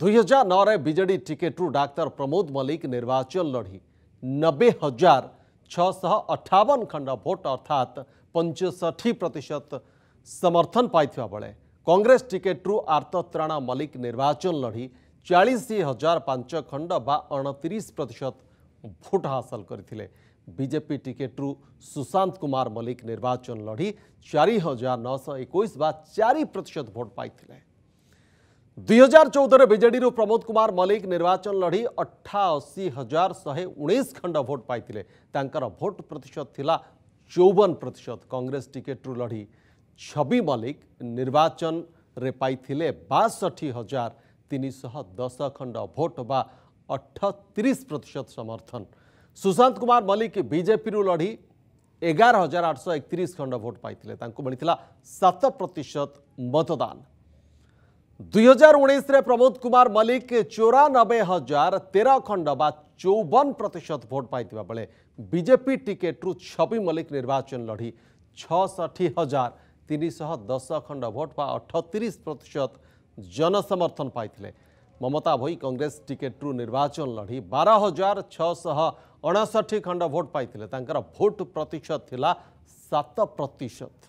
दुई हजार नौ विजे टिकेट डाक्तर प्रमोद मल्लिक निर्वाचन लड़ी नबे हजार छः अठावन खंड भोट अर्थात पंचषठी प्रतिशत समर्थन पाई बेले कंग्रेस टिकेट्रु आर्तराणा मल्लिक निर्वाचन लड़ी चालीस हजार पांच खंड बाणतीश प्रतिशत भोट हासल करते बीजेपी टिकेट्रु सुशांत कुमार मल्लिक निर्वाचन लड़ी चार हजार नौश एक चार प्रतिशत भोट पाई दुई हजार चौध विजेडि प्रमोद कुमार मल्लिक निर्वाचन लडि अठाअसी हजार शहे उन्नीस खंड भोट पाई भोट प्रतिशत थिला चौवन प्रतिशत कङ्ग्रेस टिकेट्रु लडि छवि मल्लिक निर्वाचन रे पाई बासठी हजार तीन शह दस खंड भोट बा अठतीस प्रतिशत समर्थन सुशांत कुमार मल्लिक बीजेपी रु लडि एगार हजार आठ सय एकतिस खण्ड भोट पात प्रतिशत मतदान दुईहजार प्रमोद कुमार मल्लिक चौरानबे हजार तेरह खंड बा चौवन प्रतिशत भोट पाई बेले बीजेपी टिकेट रु छवि मल्लिक निर्वाचन लड़ी छठी हजार तीन शह दस खंड भोट बा अठतीस प्रतिशत जनसमर्थन पाई ममता भई कांग्रेस टिकेट रु निर्वाचन लड़ी बार हजार छः अणसठी खंड भोट पाई भोट प्रतिशत थी सात प्रतिशत